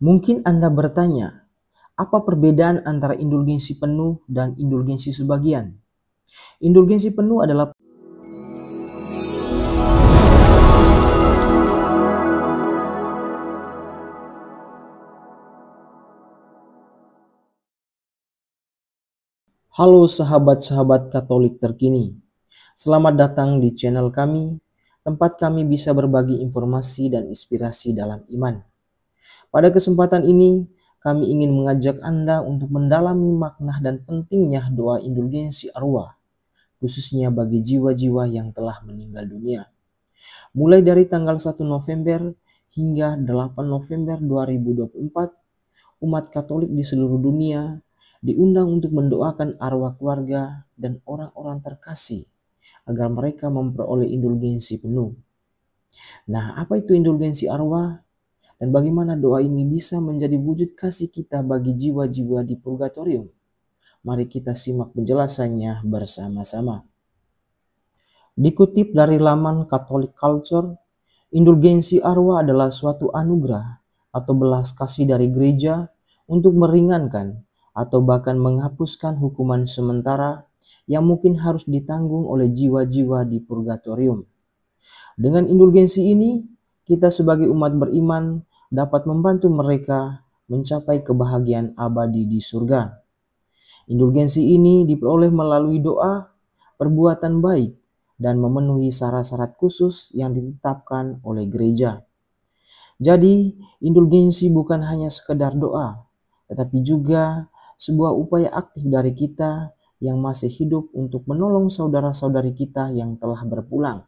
Mungkin Anda bertanya, apa perbedaan antara indulgensi penuh dan indulgensi sebagian? Indulgensi penuh adalah Halo sahabat-sahabat Katolik terkini. Selamat datang di channel kami, tempat kami bisa berbagi informasi dan inspirasi dalam iman. Pada kesempatan ini, kami ingin mengajak Anda untuk mendalami makna dan pentingnya doa indulgensi arwah, khususnya bagi jiwa-jiwa yang telah meninggal dunia. Mulai dari tanggal 1 November hingga 8 November 2024, umat Katolik di seluruh dunia diundang untuk mendoakan arwah keluarga dan orang-orang terkasih agar mereka memperoleh indulgensi penuh. Nah, apa itu indulgensi arwah? Dan bagaimana doa ini bisa menjadi wujud kasih kita bagi jiwa-jiwa di purgatorium? Mari kita simak penjelasannya bersama-sama. Dikutip dari laman Catholic Culture, indulgensi arwah adalah suatu anugerah atau belas kasih dari gereja untuk meringankan atau bahkan menghapuskan hukuman sementara yang mungkin harus ditanggung oleh jiwa-jiwa di purgatorium. Dengan indulgensi ini, kita sebagai umat beriman dapat membantu mereka mencapai kebahagiaan abadi di surga. Indulgensi ini diperoleh melalui doa, perbuatan baik, dan memenuhi syarat-syarat khusus yang ditetapkan oleh gereja. Jadi, indulgensi bukan hanya sekedar doa, tetapi juga sebuah upaya aktif dari kita yang masih hidup untuk menolong saudara-saudari kita yang telah berpulang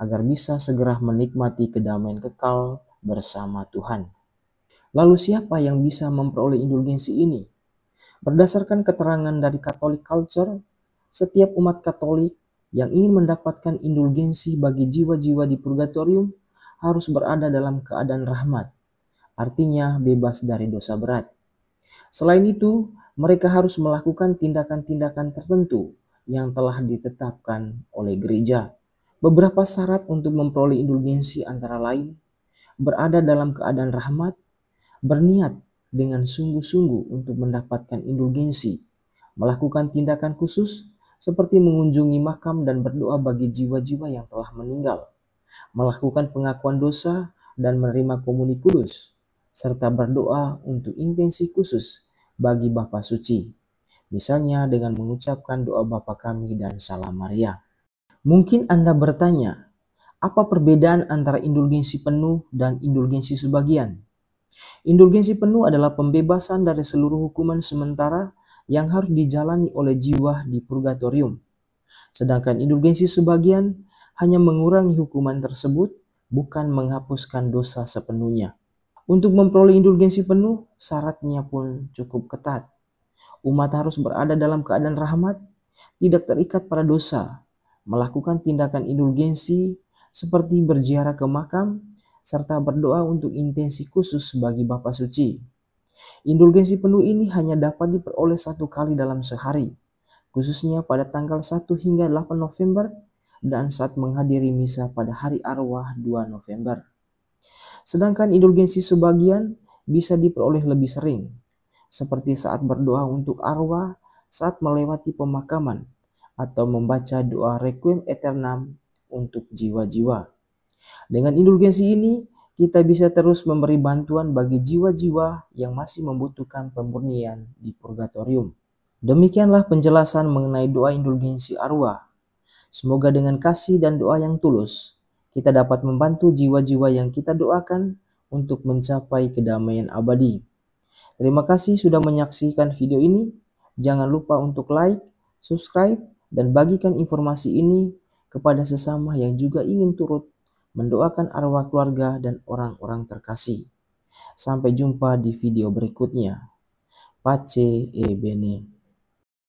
agar bisa segera menikmati kedamaian kekal bersama Tuhan. Lalu siapa yang bisa memperoleh indulgensi ini? Berdasarkan keterangan dari Catholic Culture, setiap umat Katolik yang ingin mendapatkan indulgensi bagi jiwa-jiwa di purgatorium harus berada dalam keadaan rahmat, artinya bebas dari dosa berat. Selain itu, mereka harus melakukan tindakan-tindakan tertentu yang telah ditetapkan oleh gereja. Beberapa syarat untuk memperoleh indulgensi antara lain berada dalam keadaan rahmat, berniat dengan sungguh-sungguh untuk mendapatkan indulgensi, melakukan tindakan khusus seperti mengunjungi makam dan berdoa bagi jiwa-jiwa yang telah meninggal, melakukan pengakuan dosa dan menerima komuni kudus, serta berdoa untuk intensi khusus bagi Bapa Suci, misalnya dengan mengucapkan doa Bapa Kami dan Salam Maria. Mungkin Anda bertanya, apa perbedaan antara indulgensi penuh dan indulgensi sebagian? Indulgensi penuh adalah pembebasan dari seluruh hukuman sementara yang harus dijalani oleh jiwa di purgatorium. Sedangkan indulgensi sebagian hanya mengurangi hukuman tersebut, bukan menghapuskan dosa sepenuhnya. Untuk memperoleh indulgensi penuh, syaratnya pun cukup ketat. Umat harus berada dalam keadaan rahmat, tidak terikat pada dosa, melakukan tindakan indulgensi seperti berziarah ke makam, serta berdoa untuk intensi khusus bagi Bapak Suci. Indulgensi penuh ini hanya dapat diperoleh satu kali dalam sehari, khususnya pada tanggal 1 hingga 8 November dan saat menghadiri misa pada hari arwah 2 November. Sedangkan indulgensi sebagian bisa diperoleh lebih sering, seperti saat berdoa untuk arwah saat melewati pemakaman atau membaca doa Requiem Eternam untuk jiwa-jiwa. Dengan indulgensi ini, kita bisa terus memberi bantuan bagi jiwa-jiwa yang masih membutuhkan pemurnian di purgatorium. Demikianlah penjelasan mengenai doa indulgensi arwah. Semoga dengan kasih dan doa yang tulus, kita dapat membantu jiwa-jiwa yang kita doakan untuk mencapai kedamaian abadi. Terima kasih sudah menyaksikan video ini. Jangan lupa untuk like, subscribe, dan bagikan informasi ini kepada sesama yang juga ingin turut mendoakan arwah keluarga dan orang-orang terkasih. Sampai jumpa di video berikutnya. Pace e bene.